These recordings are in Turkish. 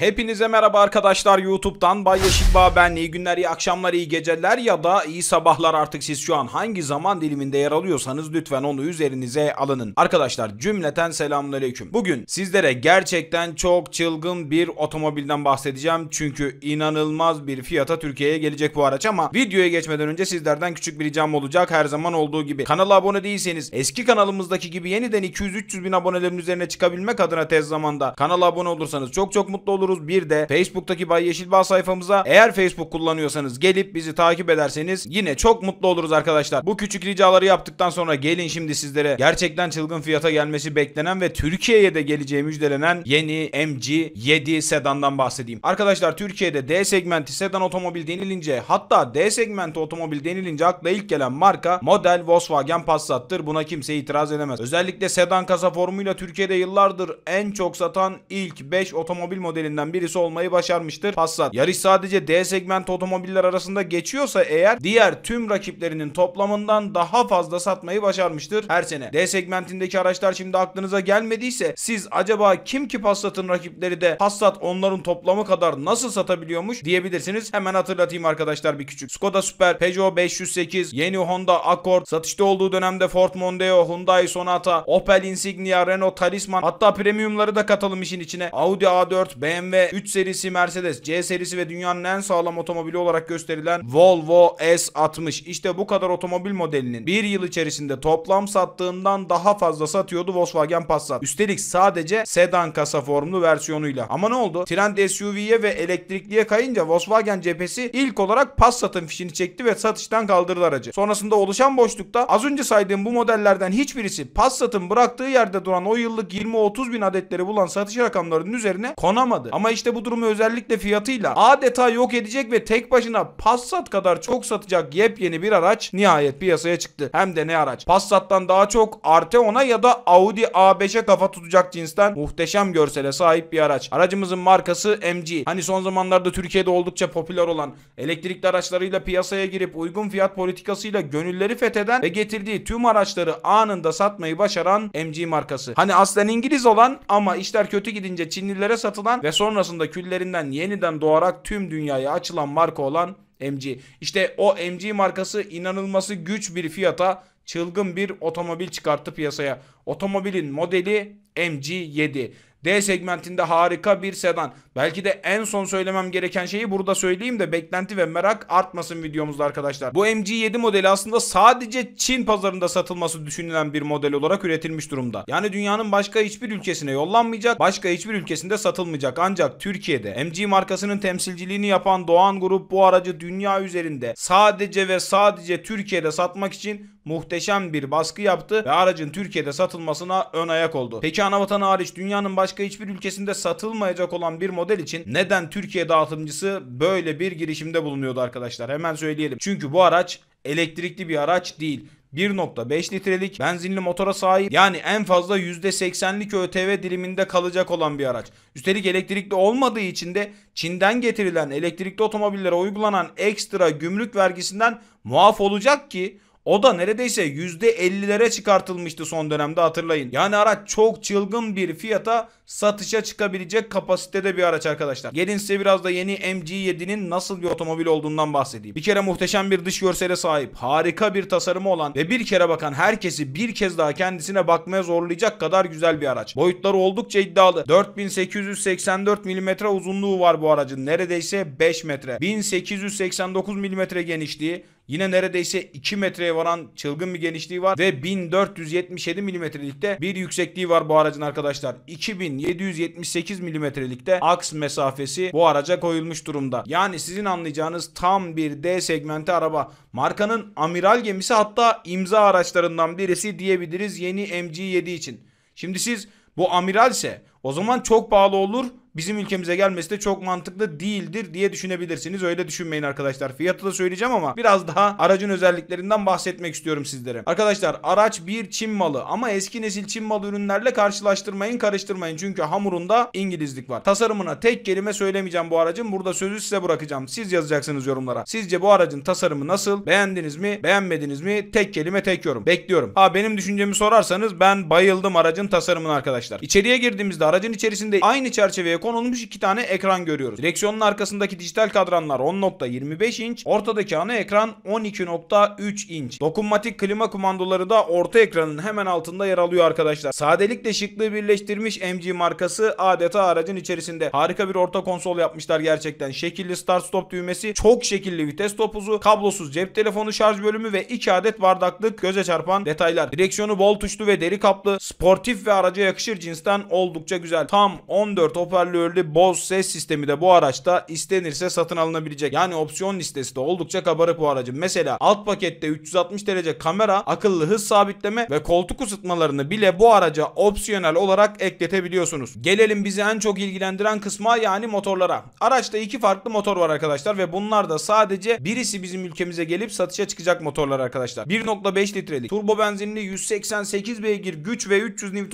Hepinize merhaba arkadaşlar YouTube'dan Bay Yeşilba ben. İyi günler, iyi akşamlar, iyi geceler ya da iyi sabahlar artık siz şu an hangi zaman diliminde yer alıyorsanız lütfen onu üzerinize alının. Arkadaşlar cümleten selamünaleyküm. Bugün sizlere gerçekten çok çılgın bir otomobilden bahsedeceğim. Çünkü inanılmaz bir fiyata Türkiye'ye gelecek bu araç ama videoya geçmeden önce sizlerden küçük bir ricam olacak. Her zaman olduğu gibi kanala abone değilseniz eski kanalımızdaki gibi yeniden 200-300 bin abonelerin üzerine çıkabilmek adına tez zamanda kanala abone olursanız çok çok mutlu olurum bekliyoruz. Bir de Facebook'taki Bay Yeşil sayfamıza eğer Facebook kullanıyorsanız gelip bizi takip ederseniz yine çok mutlu oluruz arkadaşlar. Bu küçük ricaları yaptıktan sonra gelin şimdi sizlere gerçekten çılgın fiyata gelmesi beklenen ve Türkiye'ye de geleceği müjdelenen yeni MG7 sedandan bahsedeyim. Arkadaşlar Türkiye'de D segmenti sedan otomobil denilince hatta D segmenti otomobil denilince akla ilk gelen marka model Volkswagen Passat'tır. Buna kimse itiraz edemez. Özellikle sedan kasa formuyla Türkiye'de yıllardır en çok satan ilk 5 otomobil modelinden modellerinden birisi olmayı başarmıştır Passat. Yarış sadece D segment otomobiller arasında geçiyorsa eğer diğer tüm rakiplerinin toplamından daha fazla satmayı başarmıştır her sene. D segmentindeki araçlar şimdi aklınıza gelmediyse siz acaba kim ki Passat'ın rakipleri de Passat onların toplamı kadar nasıl satabiliyormuş diyebilirsiniz. Hemen hatırlatayım arkadaşlar bir küçük. Skoda Super, Peugeot 508, yeni Honda Accord, satışta olduğu dönemde Ford Mondeo, Hyundai Sonata, Opel Insignia, Renault Talisman hatta premiumları da katalım işin içine. Audi A4, BMW BMW 3 serisi Mercedes, C serisi ve dünyanın en sağlam otomobili olarak gösterilen Volvo S60. İşte bu kadar otomobil modelinin bir yıl içerisinde toplam sattığından daha fazla satıyordu Volkswagen Passat. Üstelik sadece sedan kasa formlu versiyonuyla. Ama ne oldu? Trend SUV'ye ve elektrikliye kayınca Volkswagen cephesi ilk olarak Passat'ın fişini çekti ve satıştan kaldırdı aracı. Sonrasında oluşan boşlukta az önce saydığım bu modellerden hiçbirisi Passat'ın bıraktığı yerde duran o yıllık 20-30 bin adetleri bulan satış rakamlarının üzerine konamadı. Ama ama işte bu durumu özellikle fiyatıyla adeta yok edecek ve tek başına Passat kadar çok satacak yepyeni bir araç nihayet piyasaya çıktı. Hem de ne araç? Passat'tan daha çok Arteon'a ya da Audi A5'e kafa tutacak cinsten muhteşem görsele sahip bir araç. Aracımızın markası MG. Hani son zamanlarda Türkiye'de oldukça popüler olan elektrikli araçlarıyla piyasaya girip uygun fiyat politikasıyla gönülleri fetheden ve getirdiği tüm araçları anında satmayı başaran MG markası. Hani aslen İngiliz olan ama işler kötü gidince Çinlilere satılan ve sonra sonrasında küllerinden yeniden doğarak tüm dünyaya açılan marka olan MG. İşte o MG markası inanılması güç bir fiyata çılgın bir otomobil çıkarttı piyasaya. Otomobilin modeli MG7. D segmentinde harika bir sedan. Belki de en son söylemem gereken şeyi burada söyleyeyim de beklenti ve merak artmasın videomuzda arkadaşlar. Bu MG7 modeli aslında sadece Çin pazarında satılması düşünülen bir model olarak üretilmiş durumda. Yani dünyanın başka hiçbir ülkesine yollanmayacak, başka hiçbir ülkesinde satılmayacak. Ancak Türkiye'de MG markasının temsilciliğini yapan Doğan Grup bu aracı dünya üzerinde sadece ve sadece Türkiye'de satmak için muhteşem bir baskı yaptı ve aracın Türkiye'de satılmasına ön ayak oldu. Peki anavatan hariç dünyanın başka hiçbir ülkesinde satılmayacak olan bir model için neden Türkiye dağıtımcısı böyle bir girişimde bulunuyordu arkadaşlar? Hemen söyleyelim. Çünkü bu araç elektrikli bir araç değil. 1.5 litrelik benzinli motora sahip yani en fazla %80'lik ÖTV diliminde kalacak olan bir araç. Üstelik elektrikli olmadığı için de Çin'den getirilen elektrikli otomobillere uygulanan ekstra gümrük vergisinden muaf olacak ki o da neredeyse %50'lere çıkartılmıştı son dönemde hatırlayın. Yani araç çok çılgın bir fiyata satışa çıkabilecek kapasitede bir araç arkadaşlar. Gelin size biraz da yeni MG7'nin nasıl bir otomobil olduğundan bahsedeyim. Bir kere muhteşem bir dış görsele sahip, harika bir tasarımı olan ve bir kere bakan herkesi bir kez daha kendisine bakmaya zorlayacak kadar güzel bir araç. Boyutları oldukça iddialı. 4884 mm uzunluğu var bu aracın. Neredeyse 5 metre. 1889 mm genişliği Yine neredeyse 2 metreye varan çılgın bir genişliği var ve 1477 milimetrelikte bir yüksekliği var bu aracın arkadaşlar. 2778 milimetrelikte aks mesafesi bu araca koyulmuş durumda. Yani sizin anlayacağınız tam bir D segmenti araba. Markanın amiral gemisi hatta imza araçlarından birisi diyebiliriz yeni MG7 için. Şimdi siz bu amiralse o zaman çok pahalı olur. Bizim ülkemize gelmesi de çok mantıklı değildir diye düşünebilirsiniz. Öyle düşünmeyin arkadaşlar. Fiyatı da söyleyeceğim ama biraz daha aracın özelliklerinden bahsetmek istiyorum sizlere. Arkadaşlar araç bir Çin malı ama eski nesil Çin malı ürünlerle karşılaştırmayın karıştırmayın. Çünkü hamurunda İngilizlik var. Tasarımına tek kelime söylemeyeceğim bu aracın. Burada sözü size bırakacağım. Siz yazacaksınız yorumlara. Sizce bu aracın tasarımı nasıl? Beğendiniz mi? Beğenmediniz mi? Tek kelime tek yorum. Bekliyorum. Ha benim düşüncemi sorarsanız ben bayıldım aracın tasarımına arkadaşlar. İçeriye girdiğimizde aracın içerisinde aynı çerçeveye konulmuş iki tane ekran görüyoruz. Direksiyonun arkasındaki dijital kadranlar 10.25 inç, ortadaki ana ekran 12.3 inç. Dokunmatik klima kumandoları da orta ekranın hemen altında yer alıyor arkadaşlar. Sadelikle şıklığı birleştirmiş MG markası adeta aracın içerisinde. Harika bir orta konsol yapmışlar gerçekten. Şekilli start stop düğmesi, çok şekilli vites topuzu, kablosuz cep telefonu şarj bölümü ve 2 adet bardaklık göze çarpan detaylar. Direksiyonu bol tuşlu ve deri kaplı, sportif ve araca yakışır cinsten oldukça güzel tam 14 hoparlörlü Bose ses sistemi de bu araçta istenirse satın alınabilecek. Yani opsiyon listesi de oldukça kabarık bu aracın. Mesela alt pakette 360 derece kamera, akıllı hız sabitleme ve koltuk ısıtmalarını bile bu araca opsiyonel olarak ekletebiliyorsunuz. Gelelim bizi en çok ilgilendiren kısma yani motorlara. Araçta iki farklı motor var arkadaşlar ve bunlar da sadece birisi bizim ülkemize gelip satışa çıkacak motorlar arkadaşlar. 1.5 litrelik turbo benzinli 188 beygir güç ve 300 Nm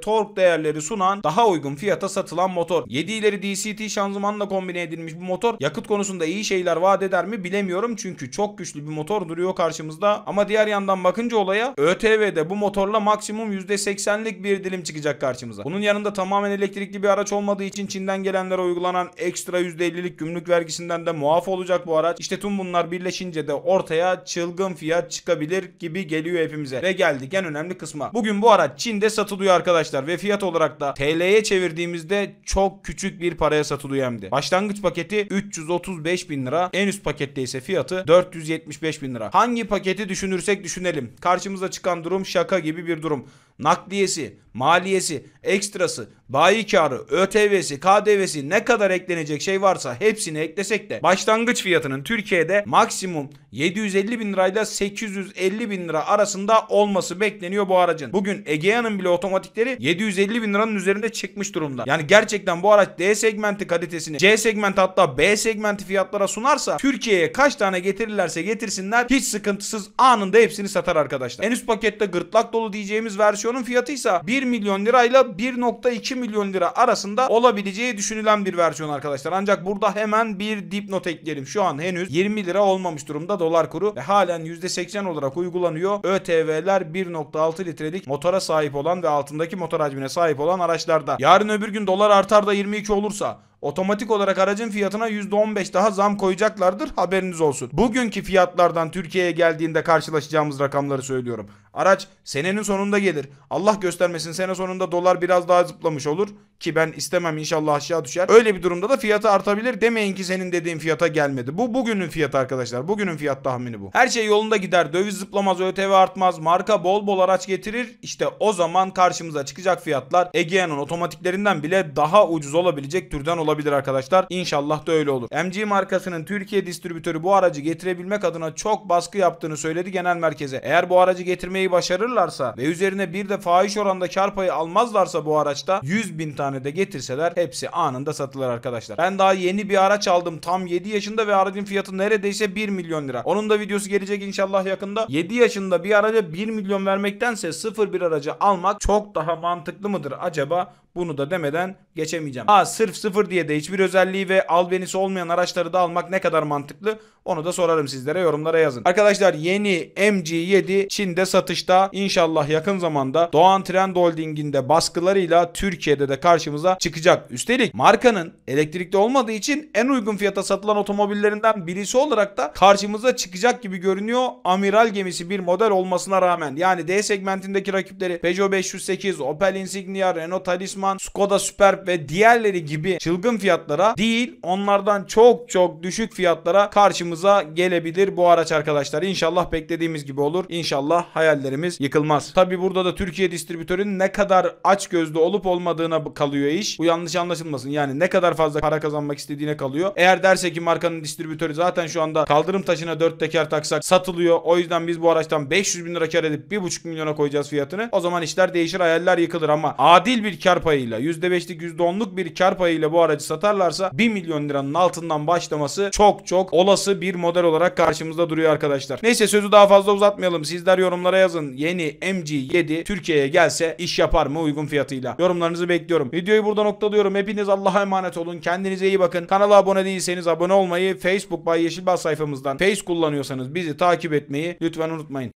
tork değerleri sunan daha uygun fiyata satılan motor. 7 ileri DCT şanzımanla kombine edilmiş bu motor yakıt konusunda iyi şeyler vaat eder mi bilemiyorum çünkü çok güçlü bir motor duruyor karşımızda ama diğer yandan bakınca olaya ÖTV'de bu motorla maksimum %80'lik bir dilim çıkacak karşımıza. Bunun yanında tamamen elektrikli bir araç olmadığı için Çin'den gelenlere uygulanan ekstra %50'lik gümrük vergisinden de muaf olacak bu araç. İşte tüm bunlar birleşince de ortaya çılgın fiyat çıkabilir gibi geliyor hepimize. Ve geldik en önemli kısma. Bugün bu araç Çin'de satılıyor arkadaşlar ve fiyat olarak da TL TL'ye çevirdiğimizde çok küçük bir paraya satılıyor hem de. Başlangıç paketi 335 bin lira. En üst pakette ise fiyatı 475 bin lira. Hangi paketi düşünürsek düşünelim. Karşımıza çıkan durum şaka gibi bir durum. Nakliyesi, maliyesi, ekstrası, bayi karı, ÖTV'si, KDV'si ne kadar eklenecek şey varsa hepsini eklesek de başlangıç fiyatının Türkiye'de maksimum 750 bin lirayla 850 bin lira arasında olması bekleniyor bu aracın. Bugün Egea'nın bile otomatikleri 750 bin liranın üzerinde çıkmış durumda. Yani gerçekten bu araç D segmenti kalitesini C segmenti hatta B segmenti fiyatlara sunarsa Türkiye'ye kaç tane getirirlerse getirsinler hiç sıkıntısız anında hepsini satar arkadaşlar. En üst pakette gırtlak dolu diyeceğimiz versiyonun fiyatıysa 1 milyon lirayla 1.2 milyon lira arasında olabileceği düşünülen bir versiyon arkadaşlar. Ancak burada hemen bir dipnot ekleyelim. Şu an henüz 20 lira olmamış durumda dolar kuru ve halen %80 olarak uygulanıyor. ÖTV'ler 1.6 litrelik motora sahip olan ve altındaki motor hacmine sahip olan araçlar dolarda. Yarın öbür gün dolar artar da 22 olursa Otomatik olarak aracın fiyatına %15 daha zam koyacaklardır haberiniz olsun. Bugünkü fiyatlardan Türkiye'ye geldiğinde karşılaşacağımız rakamları söylüyorum. Araç senenin sonunda gelir. Allah göstermesin sene sonunda dolar biraz daha zıplamış olur. Ki ben istemem inşallah aşağı düşer. Öyle bir durumda da fiyatı artabilir. Demeyin ki senin dediğin fiyata gelmedi. Bu bugünün fiyatı arkadaşlar. Bugünün fiyat tahmini bu. Her şey yolunda gider. Döviz zıplamaz, ÖTV artmaz. Marka bol bol araç getirir. İşte o zaman karşımıza çıkacak fiyatlar Egea'nın otomatiklerinden bile daha ucuz olabilecek türden olabilir olabilir arkadaşlar. İnşallah da öyle olur. MG markasının Türkiye distribütörü bu aracı getirebilmek adına çok baskı yaptığını söyledi genel merkeze. Eğer bu aracı getirmeyi başarırlarsa ve üzerine bir de fahiş oranda kar payı almazlarsa bu araçta 100 bin tane de getirseler hepsi anında satılır arkadaşlar. Ben daha yeni bir araç aldım. Tam 7 yaşında ve aracın fiyatı neredeyse 1 milyon lira. Onun da videosu gelecek inşallah yakında. 7 yaşında bir araca 1 milyon vermektense 0 bir aracı almak çok daha mantıklı mıdır acaba? Bunu da demeden geçemeyeceğim. Aa sırf sıfır diye de hiçbir özelliği ve albenisi olmayan araçları da almak ne kadar mantıklı onu da sorarım sizlere yorumlara yazın. Arkadaşlar yeni MG7 Çin'de satışta inşallah yakın zamanda Doğan Trend Holding'inde baskılarıyla Türkiye'de de karşımıza çıkacak. Üstelik markanın elektrikli olmadığı için en uygun fiyata satılan otomobillerinden birisi olarak da karşımıza çıkacak gibi görünüyor. Amiral gemisi bir model olmasına rağmen yani D segmentindeki rakipleri Peugeot 508, Opel Insignia, Renault Talisman, Skoda Superb ve diğerleri gibi çılgın fiyatlara değil onlardan çok çok düşük fiyatlara karşımıza gelebilir bu araç arkadaşlar. İnşallah beklediğimiz gibi olur. İnşallah hayallerimiz yıkılmaz. Tabi burada da Türkiye distribütörün ne kadar aç gözlü olup olmadığına kalıyor iş. Bu yanlış anlaşılmasın. Yani ne kadar fazla para kazanmak istediğine kalıyor. Eğer derse ki markanın distribütörü zaten şu anda kaldırım taşına 4 teker taksak satılıyor. O yüzden biz bu araçtan 500 bin lira kar edip 1,5 milyona koyacağız fiyatını. O zaman işler değişir hayaller yıkılır ama adil bir kar payıyla %5'lik %10'luk bir kar payıyla bu aracı satarlarsa 1 milyon liranın altından başlaması çok çok olası bir model olarak karşımızda duruyor arkadaşlar. Neyse sözü daha fazla uzatmayalım. Sizler yorumlara yazın. Yeni MG7 Türkiye'ye gelse iş yapar mı uygun fiyatıyla? Yorumlarınızı bekliyorum. Videoyu burada noktalıyorum. Hepiniz Allah'a emanet olun. Kendinize iyi bakın. Kanala abone değilseniz abone olmayı, Facebook Bay Yeşilbağ sayfamızdan Face kullanıyorsanız bizi takip etmeyi lütfen unutmayın.